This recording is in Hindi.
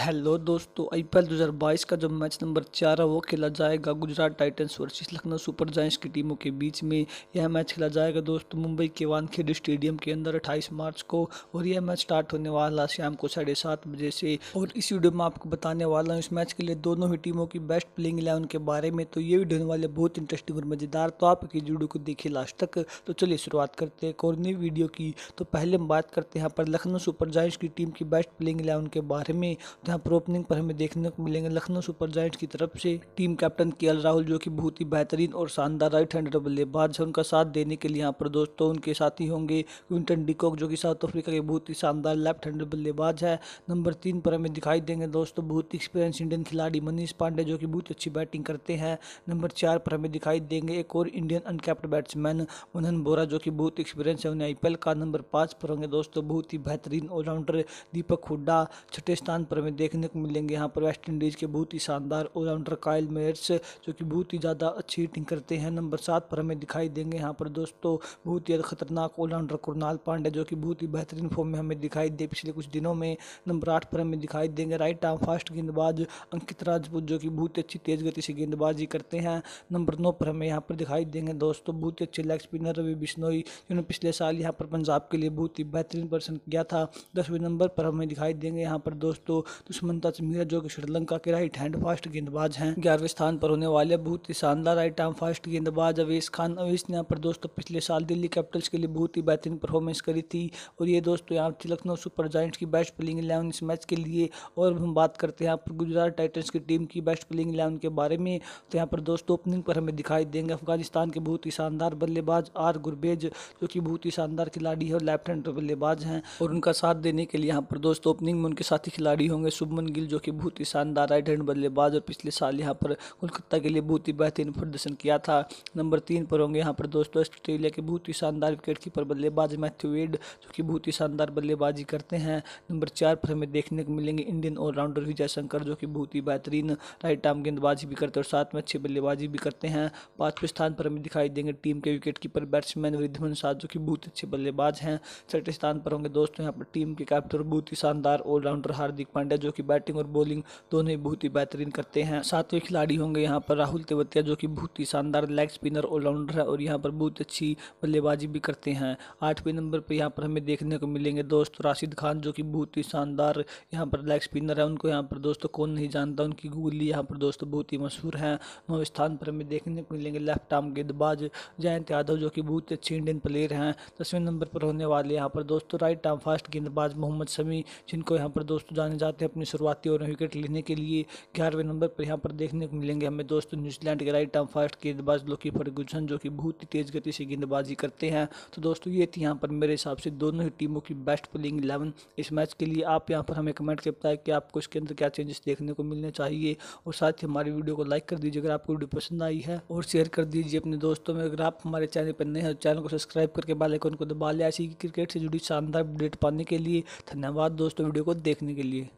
हेलो दोस्तों आई पी एल दो हज़ार बाईस का जो मैच नंबर चार है वो खेला जाएगा Gujarat Titans versus Lucknow Super Giants की टीमों के बीच में यह मैच खेला जाएगा दोस्तों मुंबई के वानखेड़े स्टेडियम के अंदर 28 मार्च को और यह मैच स्टार्ट होने वाला शाम को साढ़े सात बजे से और इस वीडियो में आपको बताने वाला हूँ इस मैच के लिए दोनों ही टीमों की बेस्ट प्लेइंग इलेवन के बारे में तो ये वीडियो होने वाले बहुत इंटरेस्टिंग और मज़ेदार तो आप इस वीडियो को देखिए लास्ट तक तो चलिए शुरुआत करते हैं एक और नई वीडियो की तो पहले हम बात करते हैं यहाँ पर लखनऊ सुपर जायंट्स की टीम की बेस्ट प्लेइंग इलेवन के बारे में यहाँ पर ओपनिंग पर हमें देखने को मिलेंगे लखनऊ सुपर जाइंट्स की तरफ से टीम कैप्टन के राहुल जो कि बहुत ही बेहतरीन और शानदार राइट हैंडर बल्लेबाज है उनका साथ देने के लिए यहाँ पर दोस्तों उनके साथी होंगे क्विंटन डिकॉक जो कि साउथ अफ्रीका के बहुत ही शानदार लेफ्ट हैंडर बल्लेबाज है नंबर तीन पर हमें दिखाई देंगे दोस्तों बहुत ही एक्सपीरियंस इंडियन खिलाड़ी मनीष पांडे जो कि बहुत अच्छी बैटिंग करते हैं नंबर चार पर हमें दिखाई देंगे एक और Indian uncapped batsman Mohan Bora जो कि बहुत एक्सपीरियंस है उन्हें आई का नंबर पाँच पर होंगे दोस्तों बहुत ही बेहतरीन ऑलराउंडर दीपक हुड्डा छठे स्थान पर हमें देखने को मिलेंगे यहाँ पर वेस्ट इंडीज़ के बहुत ही शानदार ऑलराउंडर कायल मेयर्स जो कि बहुत ही ज़्यादा अच्छी हिटिंग करते हैं नंबर सात पर हमें दिखाई देंगे यहाँ पर दोस्तों बहुत ही खतरनाक ऑलराउंडर कुरनाल पांडे जो कि बहुत ही बेहतरीन फॉर्म में हमें दिखाई दे पिछले कुछ दिनों में नंबर आठ पर हमें दिखाई देंगे राइट आर्म फास्ट गेंदबाज अंकित राजपूत जो कि बहुत ही अच्छी तेज़ गति से गेंदबाजी करते हैं नंबर नौ पर हमें यहाँ पर दिखाई देंगे दोस्तों बहुत ही अच्छे लेग स्पिनर रवि बिश्नोई जिन्होंने पिछले साल यहाँ पर पंजाब के लिए बहुत ही बेहतरीन प्रदर्शन किया था दसवें नंबर पर हमें दिखाई देंगे यहाँ पर दोस्तों सुमनता चमीरा जो कि श्रीलंका के राइट हैंड फास्ट गेंदबाज हैं ग्यारहवें स्थान पर होने वाले बहुत ही शानदार राइट हैंड फास्ट गेंदबाज अवेश खान अवेश ने यहाँ पर दोस्तों पिछले साल दिल्ली कैपिटल्स के लिए बहुत ही बेहतरीन परफॉर्मेंस करी थी और ये दोस्तों यहाँ थी लखनऊ सुपर जॉइंट्स की बेस्ट प्लेइंग इलेवन इस मैच के लिए और हम बात करते हैं यहाँ गुजरात टाइटन्स की टीम की बेस्ट प्लेइंग इलेवन के बारे में तो यहाँ पर दोस्तों ओपनिंग पर हमें दिखाई देंगे अफगानिस्तान के बहुत ही शानदार बल्लेबाज आर गुरबेज जो कि बहुत ही शानदार खिलाड़ी है और लेफ्ट हैंड बल्लेबाज हैं और उनका साथ देने के लिए यहाँ पर दोस्तों ओपनिंग में उनके साथी खिलाड़ी होंगे में शुभमन गिल जो कि बहुत ही शानदार राइट हैंड बल्लेबाज और पिछले साल यहाँ पर कोलकाता के लिए बहुत ही बेहतरीन प्रदर्शन किया था नंबर तीन पर होंगे यहाँ पर दोस्तों ऑस्ट्रेलिया के बहुत ही शानदार विकेट कीपर बल्लेबाज मैथ्यू वेड जो कि बहुत ही शानदार बल्लेबाजी करते हैं नंबर चार पर हमें देखने को मिलेंगे इंडियन ऑलराउंडर विजय शंकर जो कि बहुत ही बेहतरीन राइट आर्म गेंदबाजी भी करते हैं और साथ में अच्छी बल्लेबाजी भी करते हैं पांचवें स्थान पर हमें दिखाई देंगे टीम के wicket keeper batsman Wriddhiman Saha जो कि बहुत अच्छे बल्लेबाज हैं छठे स्थान पर होंगे दोस्तों यहाँ पर टीम के कैप्टन बहुत ही शानदार ऑलराउंडर हार्दिक पांड्या जो कि बैटिंग और बॉलिंग दोनों ही बहुत ही बेहतरीन करते हैं सातवें खिलाड़ी होंगे यहाँ पर राहुल तेवतिया जो कि बहुत ही शानदार लेग स्पिनर ऑलराउंडर है और यहाँ पर बहुत अच्छी बल्लेबाजी भी करते हैं आठवें नंबर पर यहाँ पर हमें देखने को मिलेंगे दोस्त राशिद खान जो कि बहुत ही शानदार यहाँ पर लेग स्पिनर है उनको यहाँ पर दोस्तों कौन नहीं जानता उनकी गुगली यहाँ पर दोस्तों बहुत ही मशहूर हैं नौ स्थान पर हमें देखने को मिलेंगे लेफ्ट आर्म गेंदबाज जयंत यादव जो कि बहुत अच्छे इंडियन प्लेयर हैं दसवें नंबर पर होने वाले यहाँ पर दोस्तों राइट आर्म फास्ट गेंदबाज मोहम्मद शमी जिनको यहाँ पर दोस्तों जाने जाते हैं अपनी शुरुआती ओवर में विकेट लेने के लिए ग्यारहवें नंबर पर यहाँ पर देखने को मिलेंगे हमें दोस्तों न्यूजीलैंड के राइट आर्म फास्ट गेंदबाज लोकी गुजन जो कि बहुत ही तेज़ गति से गेंदबाजी करते हैं तो दोस्तों ये थी यहाँ पर मेरे हिसाब से दोनों ही टीमों की बेस्ट प्लेइंग इलेवन इस मैच के लिए आप यहाँ पर हमें कमेंट कर बताएं कि आपको इसके अंदर क्या चेंजेस देखने को मिलने चाहिए और साथ ही हमारी वीडियो को लाइक कर दीजिए अगर आपको वीडियो पसंद आई है और शेयर कर दीजिए अपने दोस्तों में अगर आप हमारे चैनल पर नए हैं तो चैनल को सब्सक्राइब करके बाल आइकन को दबा लिया ऐसी क्रिकेट से जुड़ी शानदार अपडेट पाने के लिए धन्यवाद दोस्तों वीडियो को देखने के लिए